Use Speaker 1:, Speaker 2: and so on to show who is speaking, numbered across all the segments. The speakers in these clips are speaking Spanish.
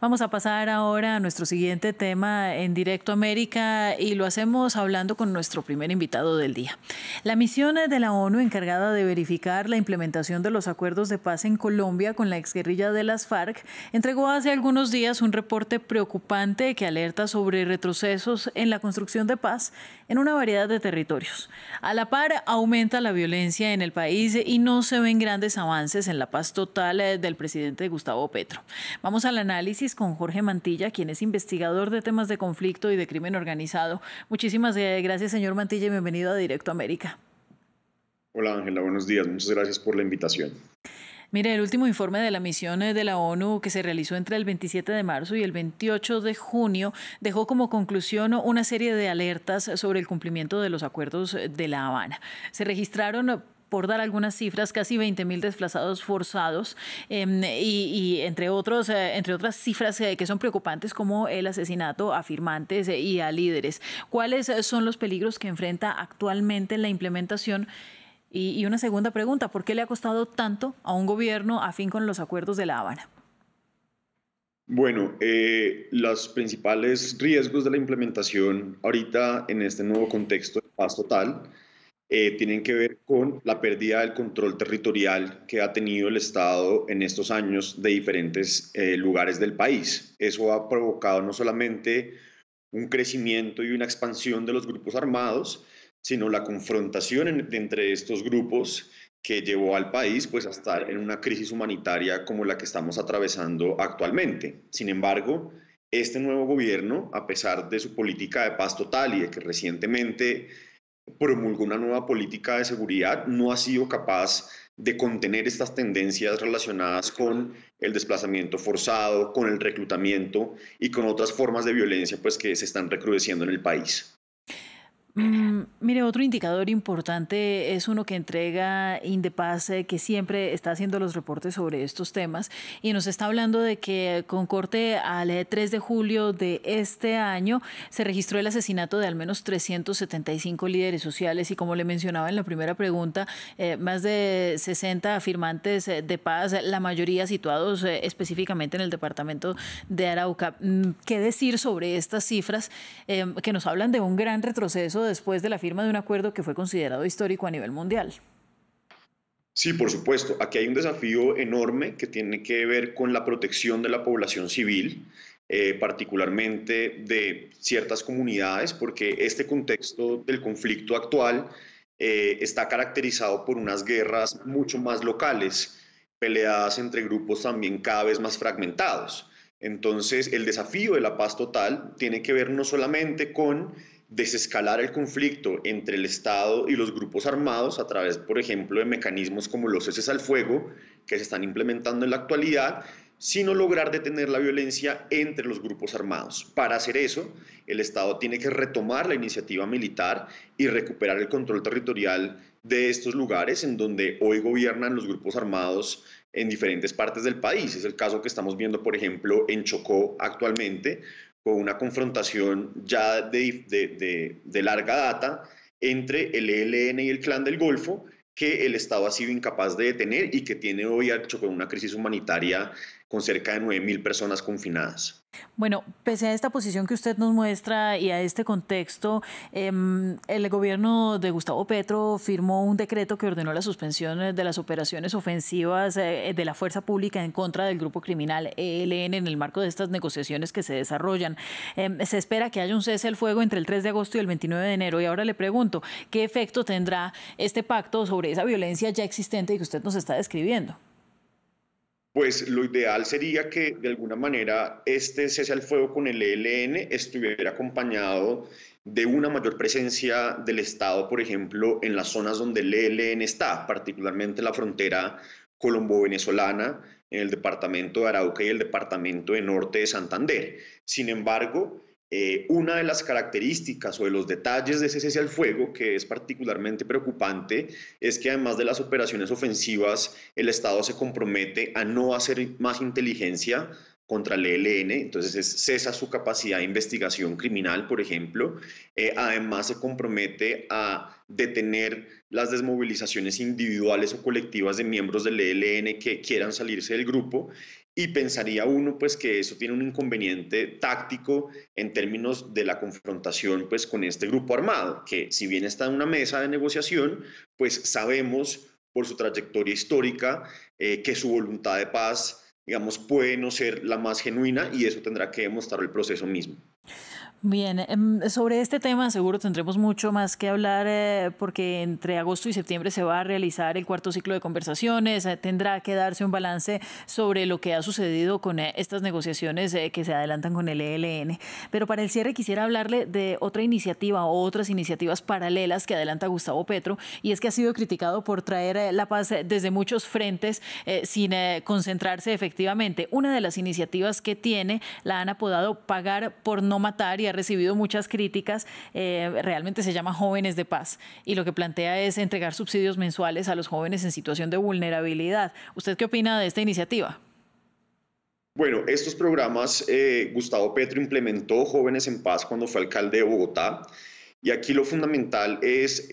Speaker 1: Vamos a pasar ahora a nuestro siguiente tema en Directo América y lo hacemos hablando con nuestro primer invitado del día. La misión de la ONU encargada de verificar la implementación de los acuerdos de paz en Colombia con la exguerrilla de las FARC entregó hace algunos días un reporte preocupante que alerta sobre retrocesos en la construcción de paz en una variedad de territorios. A la par, aumenta la violencia en el país y no se ven grandes avances en la paz total eh, del presidente Gustavo Petro. Vamos al análisis con Jorge Mantilla, quien es investigador de temas de conflicto y de crimen organizado. Muchísimas eh, gracias, señor Mantilla, y bienvenido a Directo América.
Speaker 2: Hola Ángela, buenos días. Muchas gracias por la invitación.
Speaker 1: Mire, el último informe de la misión eh, de la ONU que se realizó entre el 27 de marzo y el 28 de junio dejó como conclusión una serie de alertas sobre el cumplimiento de los acuerdos eh, de La Habana. Se registraron por dar algunas cifras, casi 20.000 desplazados forzados em, y, entre, otros, eh, entre otras cifras eh, que son preocupantes como el asesinato a firmantes eh, y a líderes. ¿Cuáles son los peligros que enfrenta actualmente la implementación? Y, una segunda pregunta, ¿por qué le ha costado tanto a un gobierno afín con los acuerdos de La Habana?
Speaker 2: Bueno, los principales riesgos de la implementación ahorita en este nuevo contexto de paz total eh, tienen que ver con la pérdida del control territorial que ha tenido el Estado en estos años de diferentes eh, lugares del país. Eso ha provocado no solamente un crecimiento y una expansión de los grupos armados, sino la confrontación entre estos grupos que llevó al país pues, a estar en una crisis humanitaria como la que estamos atravesando actualmente. Sin embargo, este nuevo gobierno, a pesar de su política de paz total y de que recientemente promulgó una nueva política de seguridad, no ha sido capaz de contener estas tendencias relacionadas con el desplazamiento forzado, con el reclutamiento y con otras formas de violencia pues, que se están recrudeciendo en el país.
Speaker 1: Mm, mire, otro indicador importante es uno que entrega Indepaz, que siempre está haciendo los reportes sobre estos temas, y nos está hablando de que con corte al 3 de julio de este año se registró el asesinato de al menos 375 líderes sociales y como le mencionaba en la primera pregunta, eh, más de 60 afirmantes eh, de paz, la mayoría situados eh, específicamente en el departamento de Arauca. Mm, ¿Qué decir sobre estas cifras que nos hablan de un gran retroceso? después de la firma de un acuerdo que fue considerado histórico a nivel mundial.
Speaker 2: Sí, por supuesto. Aquí hay un desafío enorme que tiene que ver con la protección de la población civil, eh, particularmente de ciertas comunidades, porque este contexto del conflicto actual eh, está caracterizado por unas guerras mucho más locales, peleadas entre grupos también cada vez más fragmentados. Entonces, el desafío de la paz total tiene que ver no solamente con desescalar el conflicto entre el Estado y los grupos armados a través, por ejemplo, de mecanismos como los ceses al fuego que se están implementando en la actualidad, sino lograr detener la violencia entre los grupos armados. Para hacer eso, el Estado tiene que retomar la iniciativa militar y recuperar el control territorial de estos lugares en donde hoy gobiernan los grupos armados en diferentes partes del país. Es el caso que estamos viendo, por ejemplo, en Chocó actualmente, una confrontación ya de, larga data entre el ELN y el Clan del Golfo, que el Estado ha sido incapaz de detener y que tiene hoy hecho con una crisis humanitaria con cerca de 9.000 personas confinadas.
Speaker 1: Bueno, pese a esta posición que usted nos muestra y a este contexto, em, el gobierno de Gustavo Petro firmó un decreto que ordenó la suspensión eh, de las operaciones ofensivas eh, de la fuerza pública en contra del grupo criminal ELN en el marco de estas negociaciones que se desarrollan. Em, se espera que haya un cese al fuego entre el 3 de agosto y el 29 de enero. Y ahora le pregunto, ¿qué efecto tendrá este pacto sobre esa violencia ya existente que usted nos está describiendo?
Speaker 2: pues lo ideal sería que de alguna manera este cese al fuego con el ELN estuviera acompañado de una mayor presencia del Estado, por ejemplo, en las zonas donde el ELN está, particularmente la frontera colombo-venezolana, en el departamento de Arauca y el departamento de Norte de Santander. Sin embargo, eh, una de las características o de los detalles de ese cese al fuego que es particularmente preocupante es que además de las operaciones ofensivas, el Estado se compromete a no hacer más inteligencia contra el ELN, entonces cesa su capacidad de investigación criminal, por ejemplo. Eh, además se compromete a detener las desmovilizaciones individuales o colectivas de miembros del ELN que quieran salirse del grupo y pensaría uno pues que eso tiene un inconveniente táctico en términos de la confrontación pues con este grupo armado, que si bien está en una mesa de negociación, pues sabemos por su trayectoria histórica eh, que su voluntad de paz, digamos, puede no ser la más genuina y eso tendrá que demostrar el proceso mismo.
Speaker 1: Bien, em, sobre este tema seguro tendremos mucho más que hablar eh, porque entre agosto y septiembre se va a realizar el cuarto ciclo de conversaciones, eh, tendrá que darse un balance sobre lo que ha sucedido con eh, estas negociaciones que se adelantan con el ELN. Pero para el cierre quisiera hablarle de otra iniciativa o otras iniciativas paralelas que adelanta Gustavo Petro y es que ha sido criticado por traer la paz desde muchos frentes sin concentrarse efectivamente. Una de las iniciativas que tiene la han apodado Pagar por no matar y ha recibido muchas críticas, eh, realmente se llama Jóvenes de Paz y lo que plantea es entregar subsidios mensuales a los jóvenes en situación de vulnerabilidad. ¿Usted qué opina de esta iniciativa?
Speaker 2: Bueno, estos programas eh, Gustavo Petro implementó Jóvenes en Paz cuando fue alcalde de Bogotá. Y aquí lo fundamental es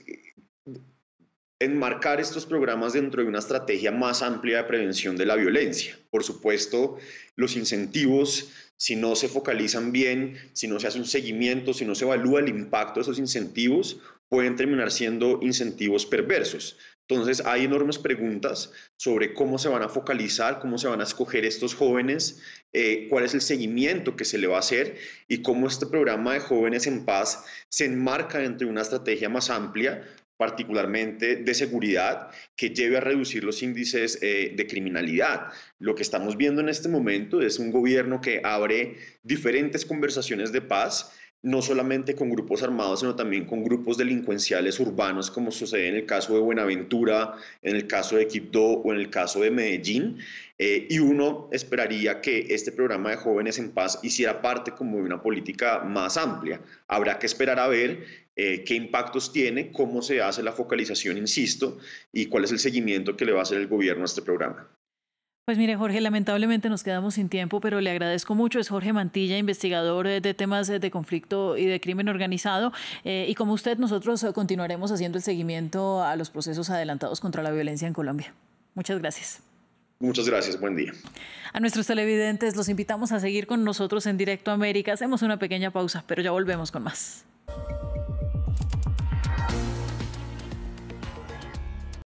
Speaker 2: enmarcar estos programas dentro de una estrategia más amplia de prevención de la violencia. Por supuesto, los incentivos, si no se focalizan bien, si no se hace un seguimiento, si no se evalúa el impacto de esos incentivos, pueden terminar siendo incentivos perversos. Entonces, hay enormes preguntas sobre cómo se van a focalizar, cómo se van a escoger estos jóvenes, eh, cuál es el seguimiento que se le va a hacer y cómo este programa de jóvenes en paz se enmarca dentro de una estrategia más amplia particularmente de seguridad, que lleve a reducir los índices eh, de criminalidad. Lo que estamos viendo en este momento es un gobierno que abre diferentes conversaciones de paz no solamente con grupos armados, sino también con grupos delincuenciales urbanos, como sucede en el caso de Buenaventura, en el caso de Quibdó o en el caso de Medellín. Eh, y uno esperaría que este programa de Jóvenes en Paz hiciera parte como de una política más amplia. Habrá que esperar a ver eh, qué impactos tiene, cómo se hace la focalización, insisto, y cuál es el seguimiento que le va a hacer el gobierno a este programa.
Speaker 1: Pues mire, Jorge, lamentablemente nos quedamos sin tiempo, pero le agradezco mucho. Es Jorge Mantilla, investigador eh, de temas eh, de conflicto y de crimen organizado. Eh, y como usted, nosotros continuaremos haciendo el seguimiento a los procesos adelantados contra la violencia en Colombia. Muchas gracias.
Speaker 2: Muchas gracias, buen día.
Speaker 1: A nuestros televidentes los invitamos a seguir con nosotros en Directo América. Hacemos una pequeña pausa, pero ya volvemos con más.